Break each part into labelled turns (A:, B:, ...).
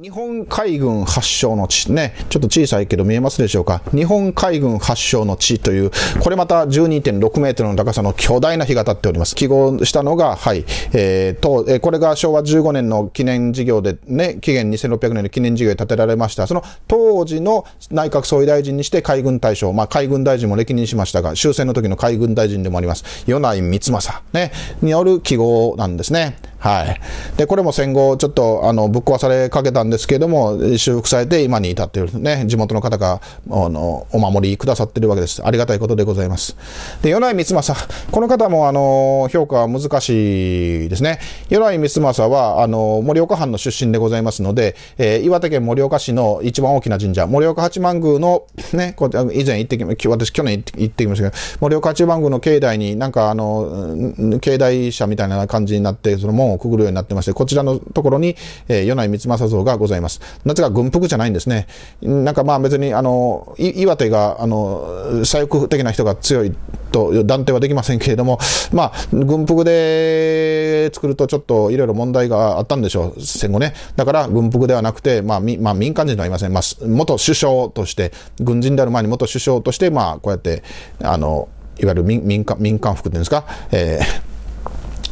A: 日本海軍発祥の地。ね。ちょっと小さいけど見えますでしょうか。日本海軍発祥の地という、これまた12.6メートルの高さの巨大な日が立っております。記号したのが、はい。えー、と、えー、これが昭和15年の記念事業でね、期限2600年の記念事業で建てられました。その当時の内閣総理大臣にして海軍大将、まあ海軍大臣も歴任しましたが、終戦の時の海軍大臣でもあります。米内光政。ね。による記号なんですね。はい、でこれも戦後、ちょっとあのぶっ壊されかけたんですけれども、修復されて今に至っている、ね、地元の方があのお守りくださっているわけです。ありがたいことでございます。で、米内光政、この方もあの評価は難しいですね。米内光政はあの盛岡藩の出身でございますので、えー、岩手県盛岡市の一番大きな神社、盛岡八幡宮の、ね、こ以前行ってき私、去年行ってきましたけど、盛岡八幡宮の境内に、なんかあの境内者みたいな感じになって、その門門をくぐるようになってまして、こちらのところに、えー、米内光政像がございます。なぜか軍服じゃないんですね。なんかまあ別に、あの、岩手が、あの、左翼的な人が強いと断定はできませんけれども、まあ、軍服で作るとちょっといろいろ問題があったんでしょう、戦後ね。だから軍服ではなくて、まあ、みまあ、民間人ではありません。まあ、元首相として、軍人である前に元首相として、まあ、こうやって、あの、いわゆる民民間民間服っていうんですか、えー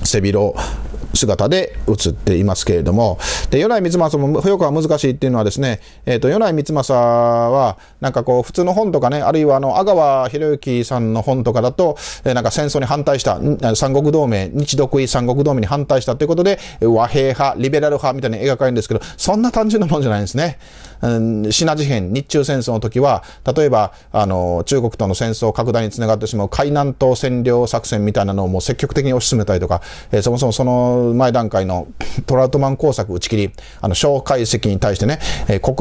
A: 背広姿で映っていますけれども、で、米内光政も評価は難しいっていうのはですね、えっ、ー、と、米内光政は、なんかこう、普通の本とかね、あるいはあの、阿川博之さんの本とかだと、えー、なんか戦争に反対した、三国同盟、日独伊三国同盟に反対したということで、和平派、リベラル派みたいに描かれるんですけど、そんな単純なもんじゃないんですね。うん、シナ事変、日中戦争の時は、例えば、あの、中国との戦争拡大につながってしまう海南島占領作戦みたいなのをもう積極的に推し進めたりとか、えー、そもそもその前段階の トラウトマン工作打ち切り、あの、蒋介石に対してね、え国、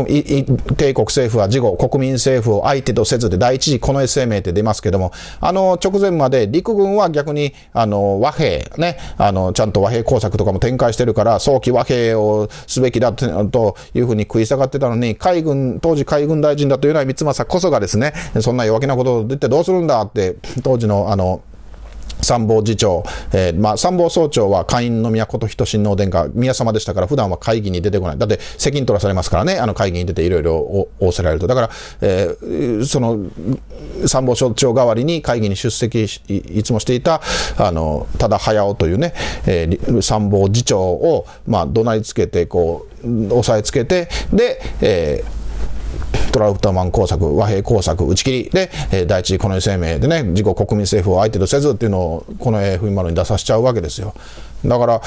A: 帝国政府は事後、国民政府を相手とせずで第一次この声明って出ますけども、あの、直前まで陸軍は逆に、あの、和平、ね、あの、ちゃんと和平工作とかも展開してるから、早期和平をすべきだというふうに食い下がってたのに、海軍、当時海軍大臣だというのは三政こそがですね、そんな弱気なことを言ってどうするんだって、当時の、あの、参謀次長、えー、まあ、参謀総長は会員の都古仁親王殿下、宮様でしたから、普段は会議に出てこない。だって、責任取らされますからね、あの会議に出ていろいろ仰せられると。だから、えー、その、参謀総長代わりに会議に出席いつもしていた、あの、多田駿というね、えー、参謀次長を、まあ、怒鳴りつけて、こう、押さえつけて、で、えートラウタマン工作、和平工作、打ち切りで、えー、第一次の世声明でね、自己国民政府を相手とせずっていうのを、このいま丸に出させちゃうわけですよ。だから、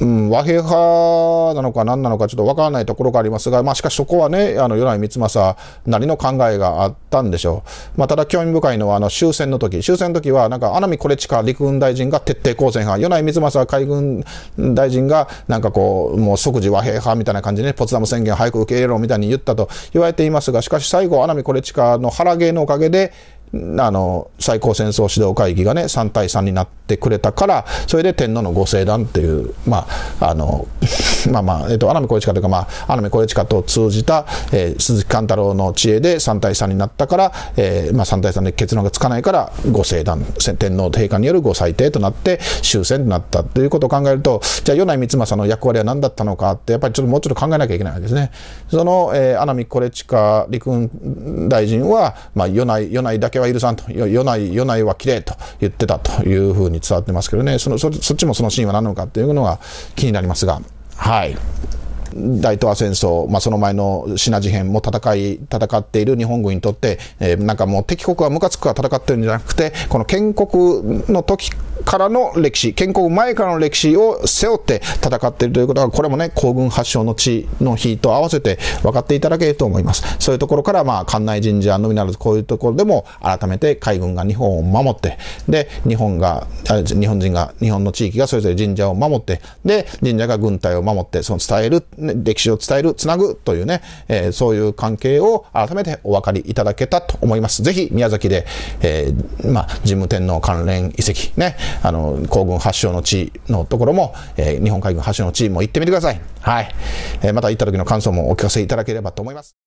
A: うん、和平派なのか何なのかちょっとわからないところがありますが、まあ、しかしそこはね、あの、米内光政なりの考えがあったんでしょう。まあ、ただ興味深いのは、あの、終戦の時、終戦の時は、なんか、穴見コレチカ陸軍大臣が徹底抗戦派、那内光政海軍大臣が、なんかこう、もう即時和平派みたいな感じで、ね、ポツダム宣言早く受け入れろみたいに言ったと言われていますが、ししかし最後、穴見コレチカの腹芸のおかげで、あの、最高戦争指導会議がね、3対3になってくれたから、それで天皇のご聖団っていう、まあ、あの、まあまあ、えっ、ー、と、穴目小市というか、まあ、穴目小市と通じた、えー、鈴木貫太郎の知恵で3対3になったから、えー、まあ、3対3で結論がつかないから、ご聖団、天皇陛下によるご裁定となって、終戦となったということを考えると、じゃあ、米内光政の役割は何だったのかって、やっぱりちょっともうちょっと考えなきゃいけないわけですね。その、えー、穴見小市陸軍大臣は、まあ、米内、米内だけは許さんと、内内、与内は綺麗と言ってたというふうに伝わってますけどね、そのそっちもそのシーンは何なのかっていうのが気になりますが、はい。大東亜戦争、まあ、その前のシナ事変も戦い、戦っている日本軍にとって、えー、なんかもう敵国はムカつくか戦ってるんじゃなくて、この建国の時からの歴史、建国前からの歴史を背負って戦っているということが、これもね、皇軍発祥の地の日と合わせて分かっていただけると思います。そういうところから、まあ、関内神社のみならず、こういうところでも改めて海軍が日本を守って、で、日本が、日本人が、日本の地域がそれぞれ神社を守って、で、神社が軍隊を守って、その伝えるね、歴史を伝える、つなぐというね、えー、そういう関係を改めてお分かりいただけたと思います。ぜひ宮崎で、えー、まあ、神武天皇関連遺跡、ね、あの、皇軍発祥の地のところも、えー、日本海軍発祥の地も行ってみてください。はい。えまた行った時の感想もお聞かせいただければと思います。